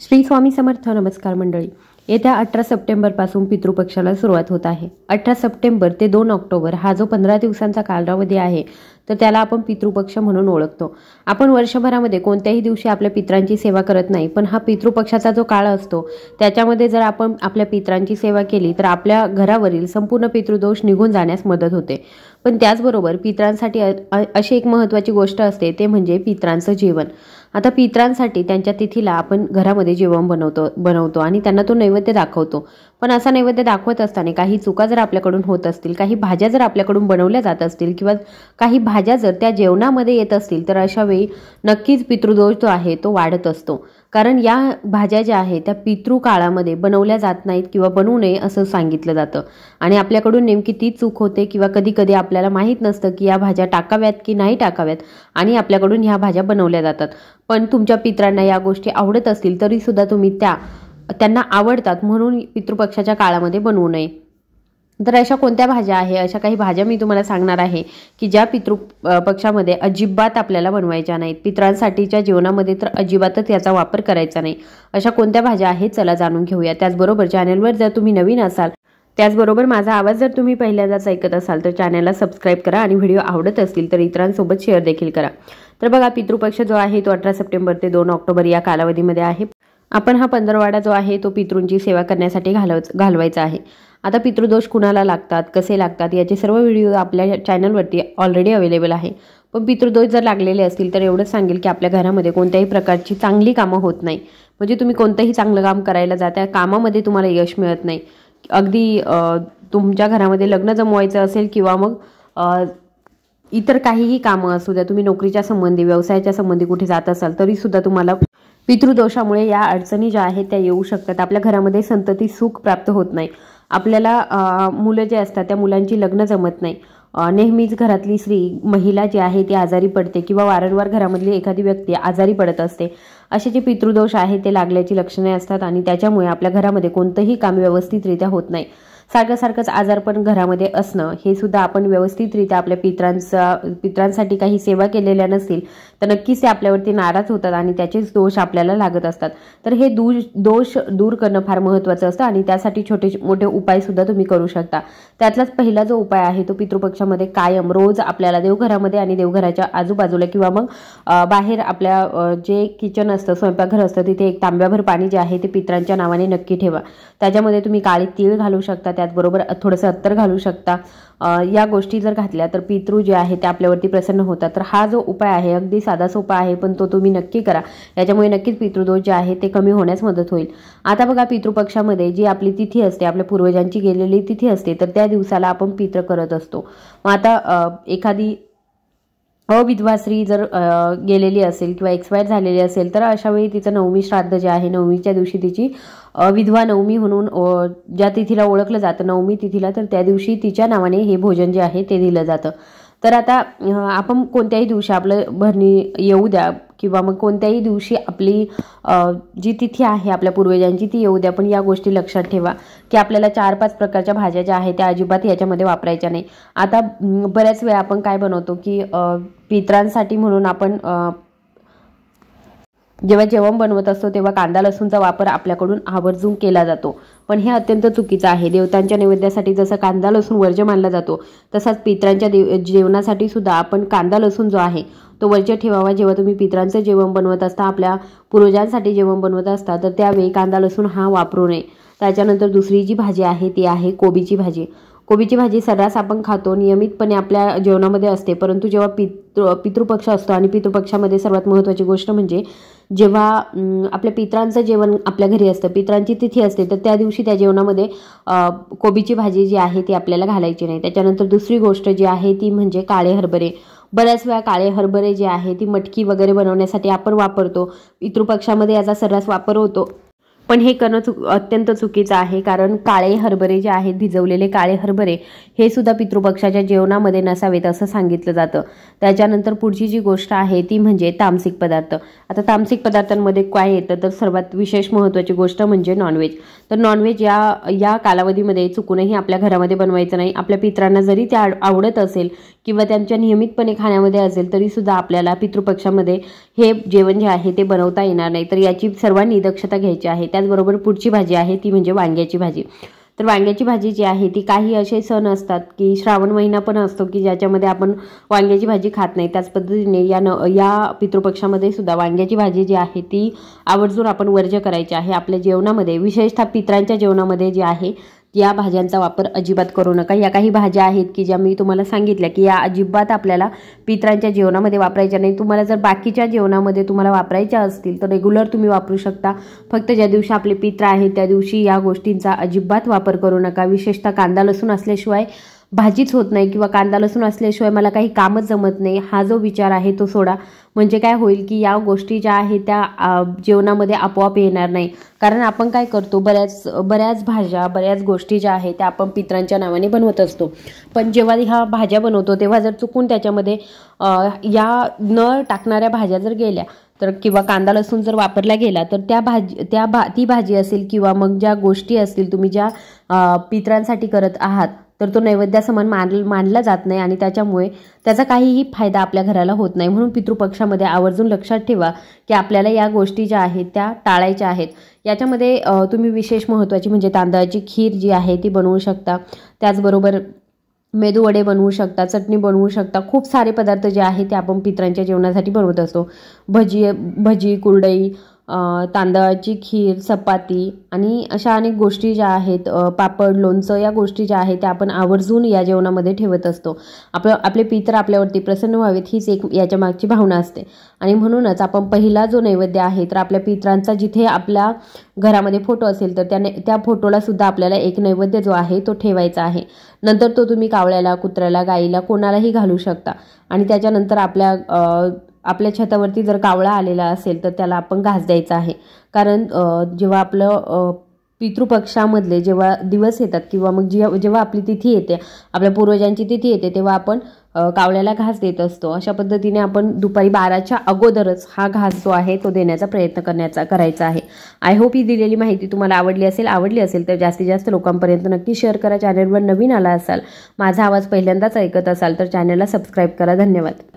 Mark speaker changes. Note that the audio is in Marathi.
Speaker 1: श्री स्वामी समर्थ नमस्कार मंडळी येत्या अठरा सप्टेंबरपासून पितृपक्षाला सुरुवात होत आहे अठरा सप्टेंबर ते दोन ऑक्टोबर हा जो पंधरा दिवसांचा कालावधी आहे तर त्याला आपण पितृपक्ष म्हणून ओळखतो आपण वर्षभरामध्ये कोणत्याही दिवशी आपल्या पित्रांची सेवा करत नाही पण हा पितृपक्षाचा जो काळ असतो त्याच्यामध्ये जर आपण आपल्या पित्रांची सेवा केली तर आपल्या घरावरील संपूर्ण पितृदोष निघून जाण्यास मदत होते पण त्याचबरोबर पित्रांसाठी अशी एक महत्वाची गोष्ट असते ते म्हणजे पित्रांचं जेवण आता पित्रांसाठी त्यांच्या तिथीला आपण घरामध्ये जेवण बनवतो बनवतो आणि त्यांना तो नैवेद्य दाखवतो पण असा नैवेद्य दाखवत असताना काही चुका जर आपल्याकडून होत असतील काही भाज्या जर आपल्याकडून बनवल्या जात असतील किंवा काही भा भाज्या जर त्या जेवणामध्ये येत असतील तर अशा वेळी नक्कीच पितृदोष जो आहे तो वाढत असतो कारण या भाज्या ज्या आहेत त्या पितृ काळामध्ये बनवल्या जात नाहीत किंवा बनवू नये असं सांगितलं जातं आणि आपल्याकडून नेमकी ती चूक होते किंवा कधी कधी आपल्याला माहीत नसतं की या भाज्या टाकाव्यात की नाही टाकाव्यात आणि आपल्याकडून ह्या भाज्या बनवल्या जातात पण तुमच्या पित्रांना या गोष्टी आवडत असतील तरीसुद्धा तुम्ही त्या त्यांना आवडतात म्हणून पितृपक्षाच्या काळामध्ये बनवू नये तर अशा कोणत्या भाज्या आहे अशा काही भाज्या मी तुम्हाला सांगणार आहे की ज्या पितृ पक्षामध्ये अजिबात आपल्याला बनवायच्या नाहीत पितरांसाठीच्या जीवनामध्ये तर अजिबातच याचा वापर करायचा नाही अशा कोणत्या भाज्या आहेत चला जाणून घेऊया त्याचबरोबर चॅनलवर जर तुम्ही नवीन असाल त्याचबरोबर माझा आवाज जर तुम्ही पहिल्यांदाच ऐकत असाल तर चॅनलला सबस्क्राईब करा आणि व्हिडिओ आवडत असतील तर इतरांसोबत शेअर देखील करा तर बघा पितृपक्ष जो आहे तो अठरा सप्टेंबर ते दोन ऑक्टोबर या कालावधीमध्ये आहे आपण हा पंधरवाडा जो आहे तो पितृंची सेवा करण्यासाठी घालव घालवायचा आहे आता पितृदोष कुणाला लागतात कसे लागतात याचे सर्व व्हिडिओ आपल्या चॅनलवरती ऑलरेडी अवेलेबल आहे पण पितृदोष जर लागलेले असतील तर एवढंच सांगेल की आपल्या घरामध्ये कोणत्याही प्रकारची चांगली कामं होत नाही म्हणजे तुम्ही कोणतंही चांगलं काम करायला जा त्या कामामध्ये तुम्हाला यश मिळत नाही अगदी तुमच्या घरामध्ये लग्न जमवायचं असेल किंवा मग इतर काहीही कामं असू द्या तुम्ही नोकरीच्या संबंधी व्यवसायाच्या संबंधी कुठे जात असाल तरीसुद्धा तुम्हाला पितृदोषामुळे या अडचणी ज्या आहेत त्या येऊ शकतात आपल्या घरामध्ये संतती सुख प्राप्त होत नाही आपल्याला मुलं जे असतात त्या मुलांची लग्न जमत नाही नेहमीच घरातली स्त्री महिला जी आहे ती आजारी पडते किंवा वारंवार घरामधली एखादी व्यक्ती आजारी पडत असते असे जे पितृदोष आहे ते लागल्याची लक्षणे असतात आणि त्याच्यामुळे आपल्या घरामध्ये कोणतंही काम व्यवस्थितरित्या होत नाही सारखं सारखंच आजारपण घरामध्ये असणं हे सुद्धा आपण व्यवस्थितरित्या आपल्या पित्रांचा पित्रांसाठी काही सेवा केलेल्या नसतील तर नक्कीच ते आपल्यावरती नाराज होतात आणि त्याचेच दोष आपल्याला लागत असतात तर हे दू दोष दूर करणं फार महत्त्वाचं असतं आणि त्यासाठी छोटे मोठे उपाय सुद्धा तुम्ही करू शकता त्यातलाच पहिला जो उपाय आहे तो पितृपक्षामध्ये कायम रोज आपल्याला देवघरामध्ये आणि देवघराच्या आजूबाजूला किंवा मग बाहेर आपल्या जे किचन असतं स्वयंपाकघर असतं तिथे एक तांब्याभर पाणी जे आहे ते पित्रांच्या नावाने नक्की ठेवा त्याच्यामध्ये तुम्ही काळी तीळ घालू शकता त्याचबरोबर थोडंसं अत्तर घालू शकता या गोष्टी जर घातल्या तर पितृ जे आहे ते आपल्यावरती प्रसन्न होतात तर हा जो उपाय आहे अगदी साधा सोपा आहे पण तो तुम्ही नक्की करा याच्यामुळे नक्कीच पितृदोष जे आहे ते कमी होण्यास मदत होईल आता बघा पितृपक्षामध्ये जी आपली तिथी असते आपल्या पूर्वजांची गेलेली तिथी असते तर त्या दिवसाला आपण पित्र करत असतो मग आता एखादी अविधवा स्त्री जर गेलेली असेल किंवा एक्सपायर झालेली असेल तर अशा वेळी तिचं नवमी श्राद्ध जे आहे नवमीच्या दिवशी तिची विधवा नवमी म्हणून ज्या तिथीला ओळखलं जातं नवमी तिथीला तर त्या दिवशी तिच्या नावाने हे भोजन जे आहे ते दिलं जातं तर आता आपण कोणत्याही दिवशी आपलं भरणी येऊ द्या किंवा मग कोणत्याही दिवशी आपली जी तिथी आहे आपल्या पूर्वजांची ती येऊ द्या पण या गोष्टी लक्षात ठेवा की आपल्याला चार पाच प्रकारच्या भाज्या ज्या आहेत त्या अजिबात याच्यामध्ये वापरायच्या नाही आता बऱ्याच वेळा आपण काय बनवतो की पित्रांसाठी म्हणून आपण जेव्हा जेवण बनवत असतो तेव्हा कांदा लसूणचा वापर आपल्याकडून आवर्जून केला जातो पण हे अत्यंत चुकीचं आहे देवतांच्या नैवेद्यासाठी जसं कांदा लसूण वर्ज्य मानला जातो तसाच पित्रांच्या देव जेवणासाठी सुद्धा आपण कांदा लसूण जो आहे तो वर्ज्य ठेवावा जेव्हा तुम्ही पित्रांचं जेवण बनवत असता आपल्या पूर्वजांसाठी जेवण बनवत असता तर त्यावेळी कांदा लसूण हा वापरू नये त्याच्यानंतर दुसरी जी भाजी आहे ती आहे कोबीची भाजी कोबीची भाजी सर्रास आपण खातो नियमितपणे आपल्या जेवणामध्ये असते परंतु जेव्हा पितृ पितृपक्ष असतो आणि पितृपक्षामध्ये सर्वात महत्त्वाची गोष्ट म्हणजे जेव्हा आपल्या पित्रांचं जेवण आपल्या घरी असतं पित्रांची तिथी असते तर त्या दिवशी त्या जेवणामध्ये कोबीची भाजी जी आहे ती आपल्याला घालायची नाही त्याच्यानंतर दुसरी गोष्ट जी आहे ती म्हणजे काळे हरभरे बऱ्याच वेळा काळे हरभरे जे आहे ती मटकी वगैरे बनवण्यासाठी आपण वापरतो पितृपक्षामध्ये याचा सर्रास वापर होतो पण हे करणं चुक अत्यंत चुकीचं आहे कारण काळे हरभरे जे आहेत भिजवलेले काळे हरभरे हे सुद्धा पितृपक्षाच्या जेवणामध्ये नसावेत असं सांगितलं जातं त्याच्यानंतर पुढची जी गोष्ट आहे ती म्हणजे तामसिक पदार्थ आता तामसिक पदार्थांमध्ये काय येतं तर सर्वात विशेष महत्त्वाची गोष्ट म्हणजे नॉनव्हेज तर नॉनव्हेज या या कालावधीमध्ये चुकूनही आपल्या घरामध्ये बनवायचं नाही आपल्या पित्रांना जरी ते आवडत असेल किंवा त्यांच्या नियमितपणे खाण्यामध्ये असेल तरीसुद्धा आपल्याला पितृपक्षामध्ये हे जेवण जे आहे ते बनवता येणार नाही तर याची सर्वांनी दक्षता घ्यायची आहे त्याचबरोबर पुढची भाजी आहे ती म्हणजे वांग्याची भाजी तर वांग्याची भाजी जी आहे ती काही असे सण असतात की श्रावण महिना पण असतो की ज्याच्यामध्ये आपण वांग्याची भाजी खात नाही त्याच पद्धतीने या न या पितृपक्षामध्ये सुद्धा वांग्याची भाजी जी आहे ती आवर्जून आपण वर्ज्य करायची आहे आपल्या जेवणामध्ये विशेषतः पित्रांच्या जेवणामध्ये जी आहे या भाज्यांचा वापर अजिबात करू नका या काही भाज्या आहेत की ज्या मी तुम्हाला सांगितल्या की या अजिबात आपल्याला पित्रांच्या जेवणामध्ये वापरायच्या नाही तुम्हाला जर बाकीच्या जेवणामध्ये तुम्हाला वापरायच्या असतील तर रेग्युलर तुम्ही वापरू शकता फक्त ज्या दिवशी आपले पित्र आहेत त्या दिवशी या गोष्टींचा अजिबात वापर करू नका विशेषतः कांदा लसूण असल्याशिवाय भाजीच होत नाही किंवा कांदा लसूण असल्याशिवाय मला काही कामच जमत नाही हा जो विचार आहे तो सोडा म्हणजे काय होईल की या गोष्टी ज्या आहेत त्या जेवणामध्ये आपोआप येणार नाही कारण आपण काय करतो बऱ्याच बऱ्याच भाज्या बऱ्याच गोष्टी ज्या आहेत त्या आपण पित्रांच्या नावाने बनवत असतो पण जेव्हा ह्या भाज्या बनवतो तेव्हा जर चुकून त्याच्यामध्ये या न टाकणाऱ्या भाज्या जर गेल्या तर किंवा कांदा लसूण जर वापरला गेला तर त्या भाजी त्या भा ती भाजी असेल किंवा मग ज्या गोष्टी असतील तुम्ही ज्या पित्रांसाठी करत आहात तर तो नैवेद्यासमान मान मानला जात नाही आणि त्याच्यामुळे त्याचा काहीही फायदा आपल्या घराला होत नाही म्हणून पितृपक्षामध्ये आवर्जून लक्षात ठेवा की आपल्याला या गोष्टी ज्या आहेत त्या टाळायच्या आहेत याच्यामध्ये तुम्ही विशेष महत्त्वाची म्हणजे तांदळाची खीर जी आहे ती बनवू शकता त्याचबरोबर मेदूवडे बनवू शकता चटणी बनवू शकता खूप सारे पदार्थ जे आहेत ते आपण पित्रांच्या जेवणासाठी बनवत असतो भजी भजी कुरडई तांदळाची खीर चपाती आणि अशा अनेक गोष्टी ज्या आहेत पापड लोणचं या गोष्टी ज्या आहेत त्या आपण आवर्जून या जेवणामध्ये ठेवत असतो आपलं आपले पितर आपल्यावरती प्रसन्न व्हावेत हीच एक याच्या मागची भावना असते आणि म्हणूनच आपण पहिला जो नैवेद्य आहे तर आपल्या पित्रांचा जिथे आपल्या घरामध्ये फोटो असेल तर त्याने त्या फोटोला सुद्धा आपल्याला एक नैवेद्य जो आहे तो ठेवायचा आहे नंतर तो तुम्ही कावळ्याला कुत्र्याला गाईला कोणालाही घालू शकता आणि त्याच्यानंतर आपल्या आपल्या छतावरती जर कावळा आलेला असेल तर त्याला आपण घास द्यायचा आहे कारण जेव्हा आपलं पितृपक्षामधले जेव्हा दिवस येतात किंवा मग जेव्हा आपली तिथी येते आपल्या पूर्वजांची तिथी येते तेव्हा आपण कावळ्याला घास देत असतो अशा पद्धतीने आपण दुपारी बाराच्या अगोदरच हा घास जो आहे तो देण्याचा प्रयत्न करण्याचा करायचा आहे आय होप ही दिलेली माहिती तुम्हाला आवडली असेल आवडली असेल तर जास्तीत जास्त लोकांपर्यंत नक्की शेअर करा चॅनलवर नवीन आला असाल माझा आवाज पहिल्यांदाच ऐकत असाल तर चॅनलला सबस्क्राईब करा धन्यवाद